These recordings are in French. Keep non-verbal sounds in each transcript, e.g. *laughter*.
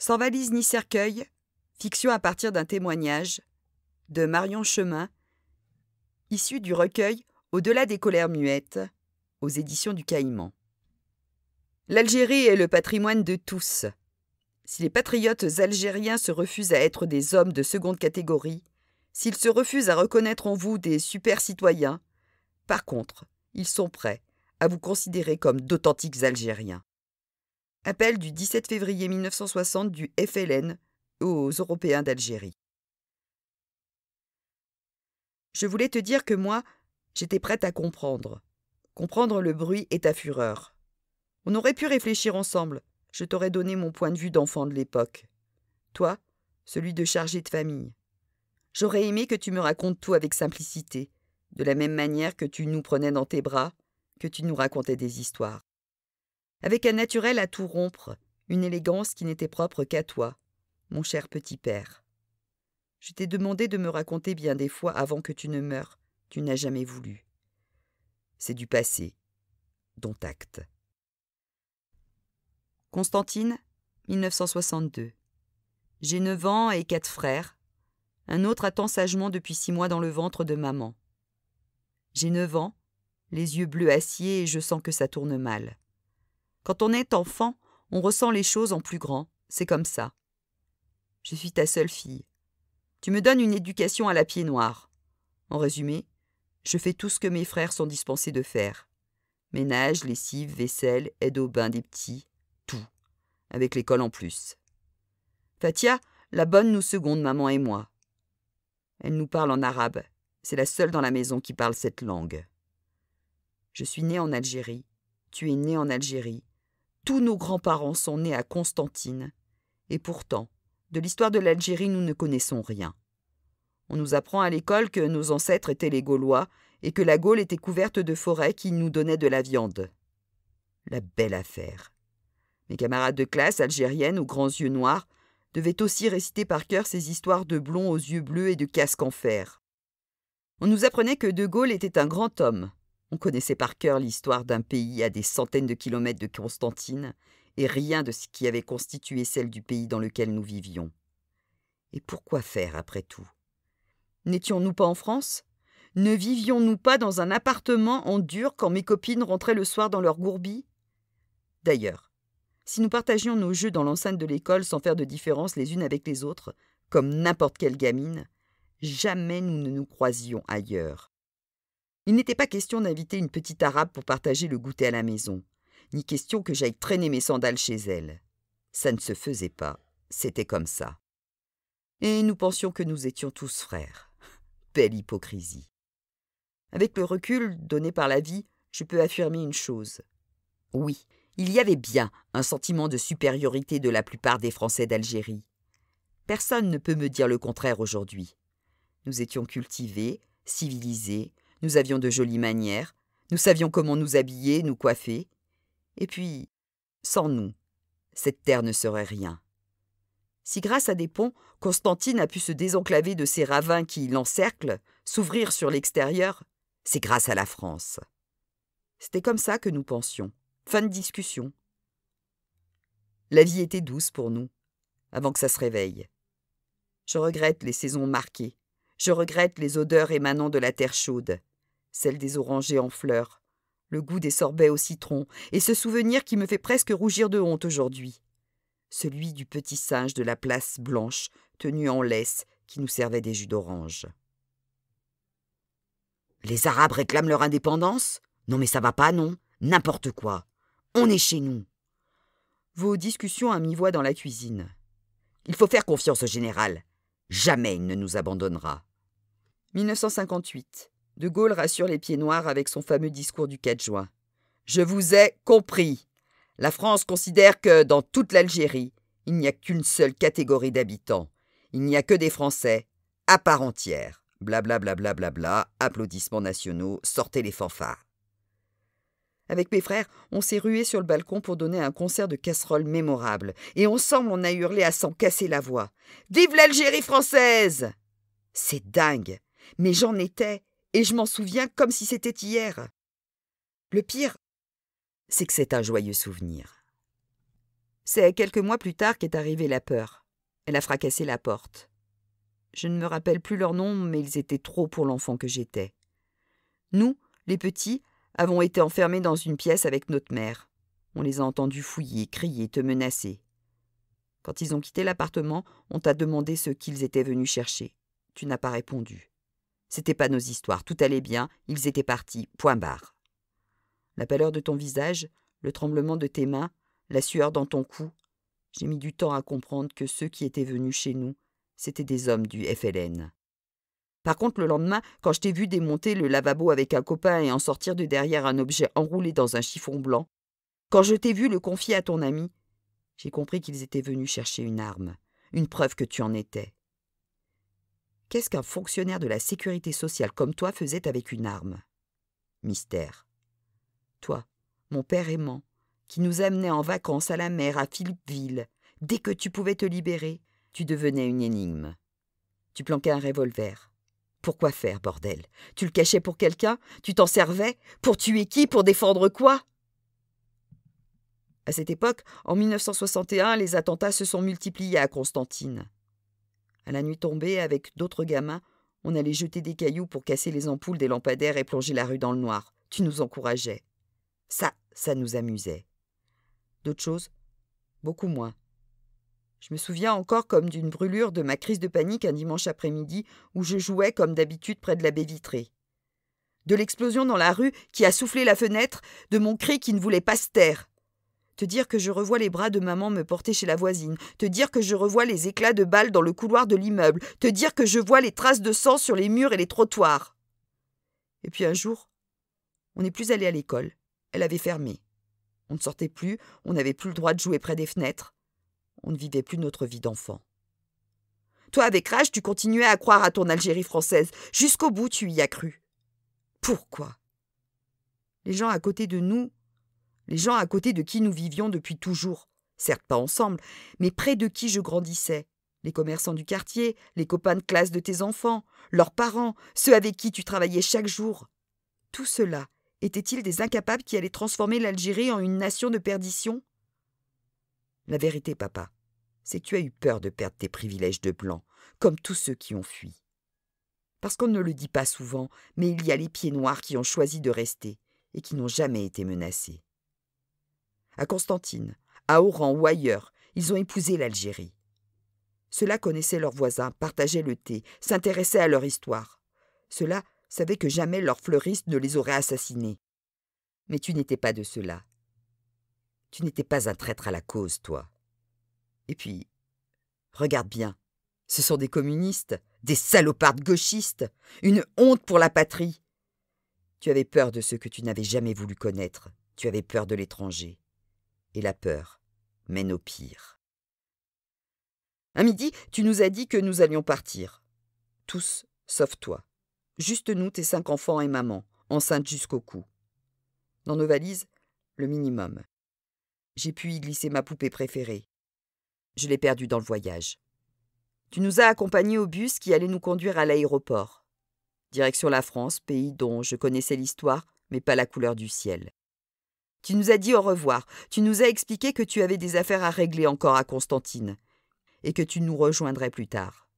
Sans valise ni cercueil, fiction à partir d'un témoignage de Marion Chemin, issu du recueil Au-delà des colères muettes, aux éditions du Caïman. L'Algérie est le patrimoine de tous. Si les patriotes algériens se refusent à être des hommes de seconde catégorie, s'ils se refusent à reconnaître en vous des super-citoyens, par contre, ils sont prêts à vous considérer comme d'authentiques Algériens. Appel du 17 février 1960 du FLN aux Européens d'Algérie. Je voulais te dire que moi, j'étais prête à comprendre. Comprendre le bruit et ta fureur. On aurait pu réfléchir ensemble. Je t'aurais donné mon point de vue d'enfant de l'époque. Toi, celui de chargé de famille. J'aurais aimé que tu me racontes tout avec simplicité, de la même manière que tu nous prenais dans tes bras, que tu nous racontais des histoires avec un naturel à tout rompre, une élégance qui n'était propre qu'à toi, mon cher petit père. Je t'ai demandé de me raconter bien des fois avant que tu ne meures, tu n'as jamais voulu. C'est du passé, dont acte. Constantine, 1962. J'ai neuf ans et quatre frères. Un autre attend sagement depuis six mois dans le ventre de maman. J'ai neuf ans, les yeux bleus acier et je sens que ça tourne mal. Quand on est enfant, on ressent les choses en plus grand. C'est comme ça. Je suis ta seule fille. Tu me donnes une éducation à la pied noire. En résumé, je fais tout ce que mes frères sont dispensés de faire. Ménage, lessive, vaisselle, aide au bain des petits, tout. Avec l'école en plus. Fatia, la bonne nous seconde, maman et moi. Elle nous parle en arabe. C'est la seule dans la maison qui parle cette langue. Je suis née en Algérie. Tu es née en Algérie. Tous nos grands-parents sont nés à Constantine, et pourtant, de l'histoire de l'Algérie, nous ne connaissons rien. On nous apprend à l'école que nos ancêtres étaient les Gaulois et que la Gaule était couverte de forêts qui nous donnaient de la viande. La belle affaire. Mes camarades de classe algériennes aux grands yeux noirs devaient aussi réciter par cœur ces histoires de blonds aux yeux bleus et de casques en fer. On nous apprenait que De Gaulle était un grand homme, on connaissait par cœur l'histoire d'un pays à des centaines de kilomètres de Constantine, et rien de ce qui avait constitué celle du pays dans lequel nous vivions. Et pourquoi faire après tout N'étions-nous pas en France Ne vivions-nous pas dans un appartement en dur quand mes copines rentraient le soir dans leur gourbi D'ailleurs, si nous partagions nos jeux dans l'enceinte de l'école sans faire de différence les unes avec les autres, comme n'importe quelle gamine, jamais nous ne nous croisions ailleurs. Il n'était pas question d'inviter une petite arabe pour partager le goûter à la maison, ni question que j'aille traîner mes sandales chez elle. Ça ne se faisait pas, c'était comme ça. Et nous pensions que nous étions tous frères. *laughs* Belle hypocrisie. Avec le recul donné par la vie, je peux affirmer une chose. Oui, il y avait bien un sentiment de supériorité de la plupart des Français d'Algérie. Personne ne peut me dire le contraire aujourd'hui. Nous étions cultivés, civilisés, nous avions de jolies manières, nous savions comment nous habiller, nous coiffer. Et puis, sans nous, cette terre ne serait rien. Si grâce à des ponts, Constantine a pu se désenclaver de ces ravins qui l'encerclent, s'ouvrir sur l'extérieur, c'est grâce à la France. C'était comme ça que nous pensions. Fin de discussion. La vie était douce pour nous, avant que ça se réveille. Je regrette les saisons marquées. Je regrette les odeurs émanant de la terre chaude celle des orangers en fleurs, le goût des sorbets au citron, et ce souvenir qui me fait presque rougir de honte aujourd'hui. Celui du petit singe de la place blanche, tenu en laisse, qui nous servait des jus d'orange. Les Arabes réclament leur indépendance Non mais ça va pas, non N'importe quoi On est chez nous Vos discussions à mi-voix dans la cuisine. Il faut faire confiance au général. Jamais il ne nous abandonnera. 1958. De Gaulle rassure les pieds noirs avec son fameux discours du 4 juin. Je vous ai compris. La France considère que dans toute l'Algérie, il n'y a qu'une seule catégorie d'habitants. Il n'y a que des Français, à part entière. Blablabla, bla applaudissements nationaux, sortez les fanfares. Avec mes frères, on s'est rué sur le balcon pour donner un concert de casseroles mémorable, et ensemble on a hurlé à s'en casser la voix. Vive l'Algérie française C'est dingue Mais j'en étais et je m'en souviens comme si c'était hier. Le pire, c'est que c'est un joyeux souvenir. C'est quelques mois plus tard qu'est arrivée la peur. Elle a fracassé la porte. Je ne me rappelle plus leur nom, mais ils étaient trop pour l'enfant que j'étais. Nous, les petits, avons été enfermés dans une pièce avec notre mère. On les a entendus fouiller, crier, te menacer. Quand ils ont quitté l'appartement, on t'a demandé ce qu'ils étaient venus chercher. Tu n'as pas répondu. C'était pas nos histoires, tout allait bien, ils étaient partis, point barre. La pâleur de ton visage, le tremblement de tes mains, la sueur dans ton cou. J'ai mis du temps à comprendre que ceux qui étaient venus chez nous, c'étaient des hommes du FLN. Par contre, le lendemain, quand je t'ai vu démonter le lavabo avec un copain et en sortir de derrière un objet enroulé dans un chiffon blanc, quand je t'ai vu le confier à ton ami, j'ai compris qu'ils étaient venus chercher une arme, une preuve que tu en étais. Qu'est-ce qu'un fonctionnaire de la sécurité sociale comme toi faisait avec une arme Mystère. Toi, mon père aimant, qui nous amenait en vacances à la mer à Philippeville, dès que tu pouvais te libérer, tu devenais une énigme. Tu planquais un revolver. Pourquoi faire, bordel Tu le cachais pour quelqu'un Tu t'en servais Pour tuer qui Pour défendre quoi À cette époque, en 1961, les attentats se sont multipliés à Constantine. À la nuit tombée, avec d'autres gamins, on allait jeter des cailloux pour casser les ampoules des lampadaires et plonger la rue dans le noir. Tu nous encourageais. Ça, ça nous amusait. D'autres choses Beaucoup moins. Je me souviens encore comme d'une brûlure de ma crise de panique un dimanche après-midi où je jouais comme d'habitude près de la baie vitrée. De l'explosion dans la rue qui a soufflé la fenêtre, de mon cri qui ne voulait pas se taire te dire que je revois les bras de maman me porter chez la voisine, te dire que je revois les éclats de balles dans le couloir de l'immeuble, te dire que je vois les traces de sang sur les murs et les trottoirs. Et puis un jour, on n'est plus allé à l'école, elle avait fermé. On ne sortait plus, on n'avait plus le droit de jouer près des fenêtres, on ne vivait plus notre vie d'enfant. Toi, avec rage, tu continuais à croire à ton Algérie française. Jusqu'au bout, tu y as cru. Pourquoi Les gens à côté de nous les gens à côté de qui nous vivions depuis toujours, certes pas ensemble, mais près de qui je grandissais, les commerçants du quartier, les copains de classe de tes enfants, leurs parents, ceux avec qui tu travaillais chaque jour. Tout cela étaient-ils des incapables qui allaient transformer l'Algérie en une nation de perdition La vérité, papa, c'est que tu as eu peur de perdre tes privilèges de blanc, comme tous ceux qui ont fui. Parce qu'on ne le dit pas souvent, mais il y a les pieds noirs qui ont choisi de rester et qui n'ont jamais été menacés à Constantine, à Oran ou ailleurs, ils ont épousé l'Algérie. Ceux-là connaissaient leurs voisins, partageaient le thé, s'intéressaient à leur histoire. Ceux-là savaient que jamais leurs fleuristes ne les aurait assassinés. Mais tu n'étais pas de ceux-là. Tu n'étais pas un traître à la cause, toi. Et puis, regarde bien, ce sont des communistes, des salopards gauchistes, une honte pour la patrie. Tu avais peur de ceux que tu n'avais jamais voulu connaître, tu avais peur de l'étranger et la peur mène au pire. Un midi, tu nous as dit que nous allions partir. Tous, sauf toi. Juste nous, tes cinq enfants et maman, enceintes jusqu'au cou. Dans nos valises, le minimum. J'ai pu y glisser ma poupée préférée. Je l'ai perdue dans le voyage. Tu nous as accompagnés au bus qui allait nous conduire à l'aéroport. Direction la France, pays dont je connaissais l'histoire, mais pas la couleur du ciel. Tu nous as dit au revoir, tu nous as expliqué que tu avais des affaires à régler encore à Constantine, et que tu nous rejoindrais plus tard.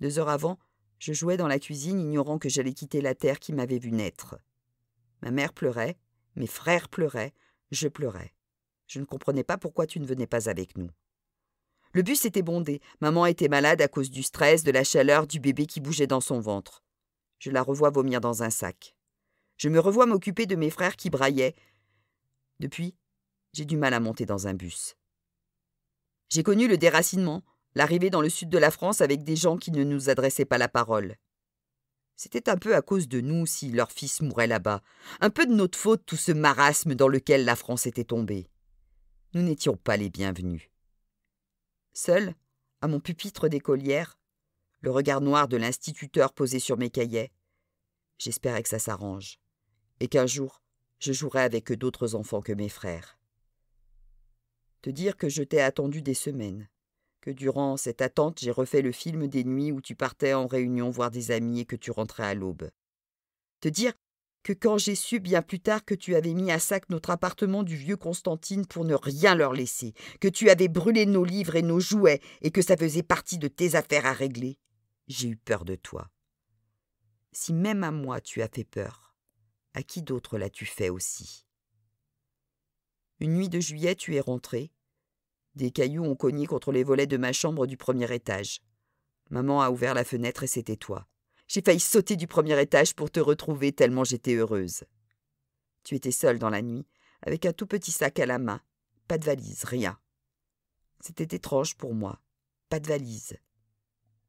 Deux heures avant, je jouais dans la cuisine, ignorant que j'allais quitter la terre qui m'avait vu naître. Ma mère pleurait, mes frères pleuraient, je pleurais. Je ne comprenais pas pourquoi tu ne venais pas avec nous. Le bus était bondé, maman était malade à cause du stress, de la chaleur, du bébé qui bougeait dans son ventre. Je la revois vomir dans un sac. Je me revois m'occuper de mes frères qui braillaient, depuis, j'ai du mal à monter dans un bus. J'ai connu le déracinement, l'arrivée dans le sud de la France avec des gens qui ne nous adressaient pas la parole. C'était un peu à cause de nous si leur fils mourait là-bas, un peu de notre faute tout ce marasme dans lequel la France était tombée. Nous n'étions pas les bienvenus. Seul, à mon pupitre d'écolière, le regard noir de l'instituteur posé sur mes cahiers, j'espérais que ça s'arrange, et qu'un jour je jouerai avec d'autres enfants que mes frères. Te dire que je t'ai attendu des semaines, que durant cette attente j'ai refait le film des nuits où tu partais en réunion voir des amis et que tu rentrais à l'aube. Te dire que quand j'ai su bien plus tard que tu avais mis à sac notre appartement du vieux Constantine pour ne rien leur laisser, que tu avais brûlé nos livres et nos jouets et que ça faisait partie de tes affaires à régler, j'ai eu peur de toi. Si même à moi tu as fait peur, à qui d'autre l'as-tu fait aussi Une nuit de juillet, tu es rentré. Des cailloux ont cogné contre les volets de ma chambre du premier étage. Maman a ouvert la fenêtre et c'était toi. J'ai failli sauter du premier étage pour te retrouver tellement j'étais heureuse. Tu étais seule dans la nuit, avec un tout petit sac à la main. Pas de valise, rien. C'était étrange pour moi. Pas de valise.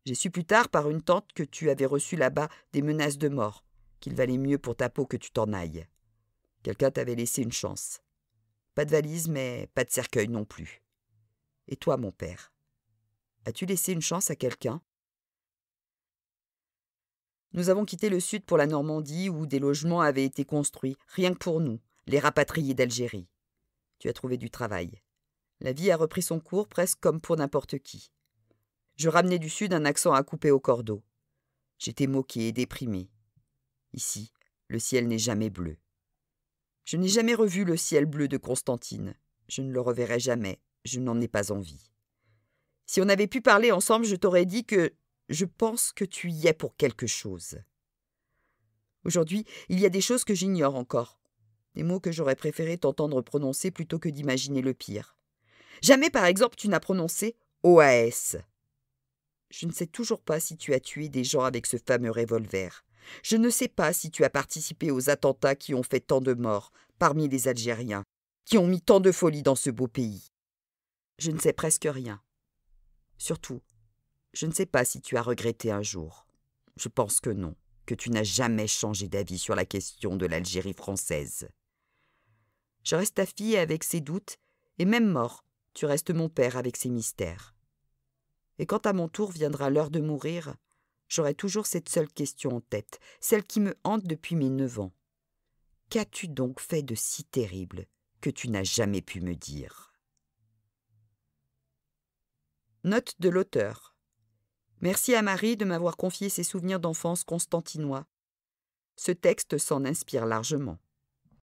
J'ai su plus tard par une tante que tu avais reçu là-bas des menaces de mort qu'il valait mieux pour ta peau que tu t'en ailles. Quelqu'un t'avait laissé une chance. Pas de valise, mais pas de cercueil non plus. Et toi, mon père As-tu laissé une chance à quelqu'un Nous avons quitté le sud pour la Normandie, où des logements avaient été construits, rien que pour nous, les rapatriés d'Algérie. Tu as trouvé du travail. La vie a repris son cours presque comme pour n'importe qui. Je ramenais du sud un accent à couper au cordeau. J'étais moqué et déprimé. Ici, le ciel n'est jamais bleu. Je n'ai jamais revu le ciel bleu de Constantine. Je ne le reverrai jamais. Je n'en ai pas envie. Si on avait pu parler ensemble, je t'aurais dit que je pense que tu y es pour quelque chose. Aujourd'hui, il y a des choses que j'ignore encore. Des mots que j'aurais préféré t'entendre prononcer plutôt que d'imaginer le pire. Jamais, par exemple, tu n'as prononcé OAS. Je ne sais toujours pas si tu as tué des gens avec ce fameux revolver. Je ne sais pas si tu as participé aux attentats qui ont fait tant de morts parmi les Algériens, qui ont mis tant de folie dans ce beau pays. Je ne sais presque rien. Surtout, je ne sais pas si tu as regretté un jour. Je pense que non, que tu n'as jamais changé d'avis sur la question de l'Algérie française. Je reste ta fille avec ses doutes, et même mort, tu restes mon père avec ses mystères. Et quand à mon tour viendra l'heure de mourir, j'aurai toujours cette seule question en tête, celle qui me hante depuis mes neuf ans. Qu'as-tu donc fait de si terrible que tu n'as jamais pu me dire Note de l'auteur. Merci à Marie de m'avoir confié ses souvenirs d'enfance constantinois. Ce texte s'en inspire largement.